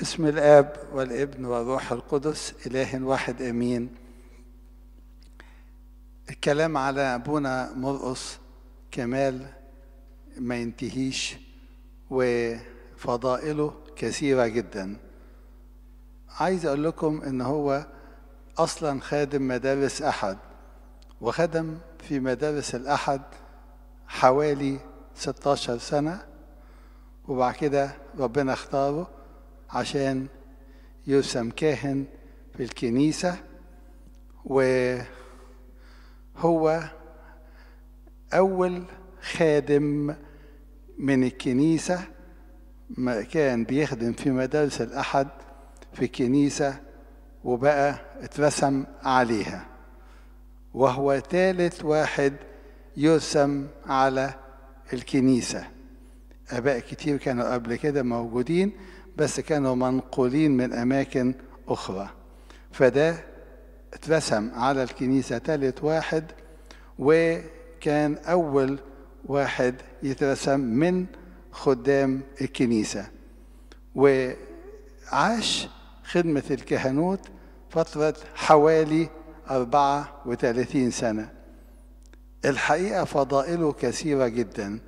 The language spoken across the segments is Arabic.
بسم الاب والابن والروح القدس اله واحد امين الكلام على ابونا مرقص كمال ما ينتهيش وفضائله كثيره جدا عايز اقول لكم ان هو اصلا خادم مدارس احد وخدم في مدارس الاحد حوالي 16 سنه وبعد كده ربنا اختاره عشان يرسم كاهن في الكنيسة وهو أول خادم من الكنيسة كان بيخدم في مدارس الأحد في الكنيسة وبقى اترسم عليها وهو ثالث واحد يرسم على الكنيسة آباء كتير كانوا قبل كده موجودين بس كانوا منقولين من أماكن أخرى فده اترسم على الكنيسة ثالث واحد وكان أول واحد يترسم من خدام الكنيسة وعاش خدمة الكهنوت فترة حوالي 34 سنة الحقيقة فضائله كثيرة جدا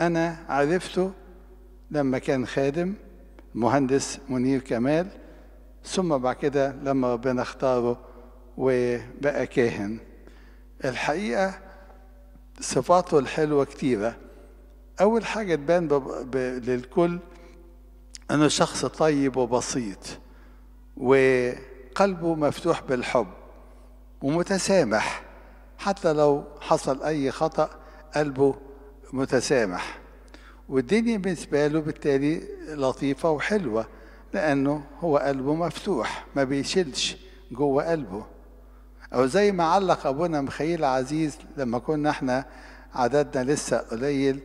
أنا عرفته لما كان خادم مهندس منير كمال ثم بعد كده لما ربنا اختاره وبقى كاهن الحقيقة صفاته الحلوة كتيرة أول حاجة تبان للكل أنه شخص طيب وبسيط وقلبه مفتوح بالحب ومتسامح حتى لو حصل أي خطأ قلبه متسامح والدنيا بالنسبة له بالتالي لطيفة وحلوة لأنه هو قلبه مفتوح ما بيشيلش جوه قلبه أو زي ما علق أبونا مخيل عزيز لما كنا احنا عددنا لسه قليل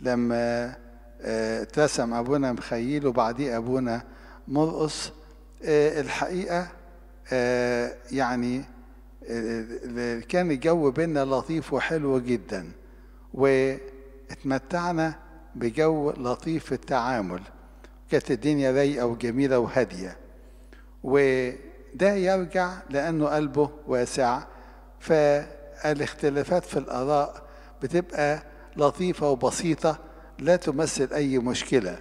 لما آه، اترسم أبونا مخيل وبعديه أبونا مرقص آه، الحقيقة آه، يعني كان الجو بينا لطيف وحلو جدا واتمتعنا بجو لطيف في التعامل كانت الدنيا رايقة وجميلة وهادية وده يرجع لأنه قلبه واسع فالاختلافات في الآراء بتبقى لطيفة وبسيطة لا تمثل أي مشكلة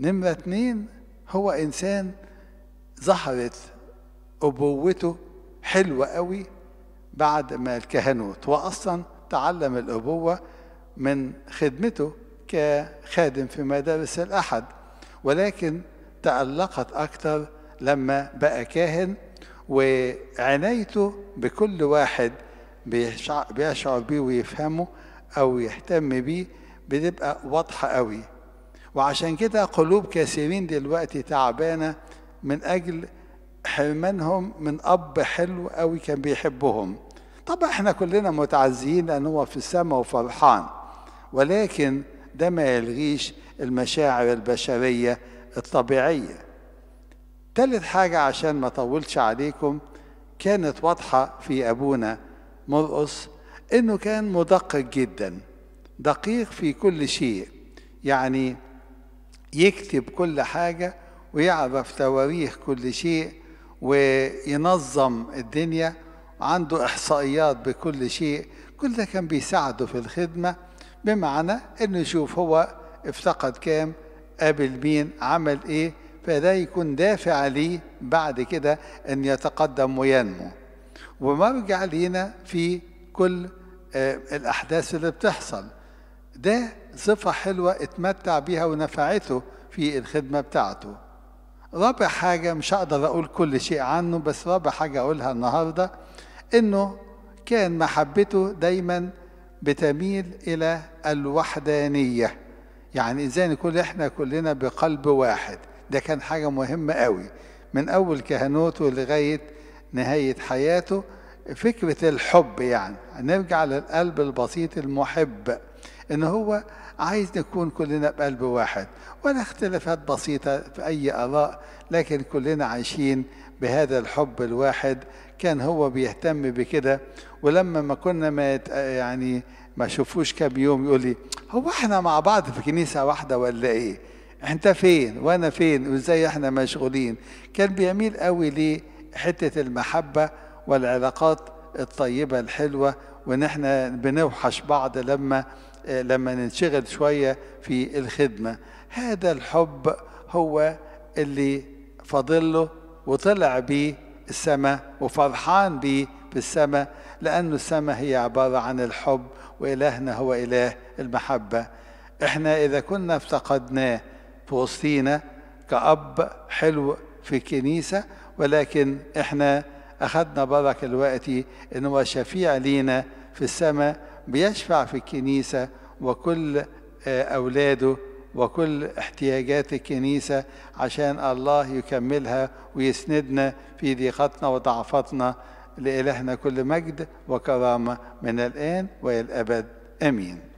نمرة اتنين هو إنسان ظهرت أبوته حلوة قوي بعد ما الكهنوت وأصلا تعلم الأبوة من خدمته كخادم في مدارس الأحد ولكن تألقت أكثر لما بقى كاهن وعنايته بكل واحد بيشعر بيه ويفهمه أو يهتم بيه بتبقى واضحة قوي وعشان كده قلوب كثيرين دلوقتي تعبانة من أجل حرمانهم من أب حلو قوي كان بيحبهم طبعا احنا كلنا متعزيين لأن هو في السماء وفرحان ولكن ده ما يلغيش المشاعر البشرية الطبيعية تالت حاجة عشان ما طولش عليكم كانت واضحة في أبونا مرقص إنه كان مدقق جدا دقيق في كل شيء يعني يكتب كل حاجة ويعرف تواريخ كل شيء وينظم الدنيا عنده إحصائيات بكل شيء كل ده كان بيساعده في الخدمة بمعنى انه يشوف هو افتقد كام قابل مين عمل ايه فده يكون دافع ليه بعد كده ان يتقدم وينمو ومرجع لينا في كل آه الاحداث اللي بتحصل ده صفة حلوة اتمتع بيها ونفعته في الخدمة بتاعته رابع حاجة مش هقدر أقول كل شيء عنه بس رابع حاجة أقولها النهاردة إنه كان محبته دايما بتميل إلى الوحدانية يعني إزاي نكون إحنا كلنا بقلب واحد ده كان حاجة مهمة قوي من أول كهنوته لغاية نهاية حياته فكرة الحب يعني نرجع للقلب البسيط المحب إن هو عايز نكون كلنا بقلب واحد ولا اختلافات بسيطة في أي آراء لكن كلنا عايشين بهذا الحب الواحد كان هو بيهتم بكده ولما ما كنا ما يعني ما شوفوش كام يوم يقول لي هو احنا مع بعض في كنيسه واحده ولا ايه؟ انت فين وانا فين وازاي احنا مشغولين؟ كان بيميل قوي لحته المحبه والعلاقات الطيبه الحلوه وان احنا بنوحش بعض لما لما ننشغل شويه في الخدمه هذا الحب هو اللي فاضله وطلع بيه السماء وفرحان به في السماء لأن السماء هي عبارة عن الحب وإلهنا هو إله المحبة إحنا إذا كنا افتقدناه في وسطينا كأب حلو في الكنيسة ولكن إحنا أخذنا بركة الوقت إن هو شفيع لينا في السماء بيشفع في الكنيسة وكل آه، أولاده وكل احتياجات الكنيسة عشان الله يكملها ويسندنا في ضيقتنا وضعفتنا لإلهنا كل مجد وكرامة من الآن وإلى الأبد آمين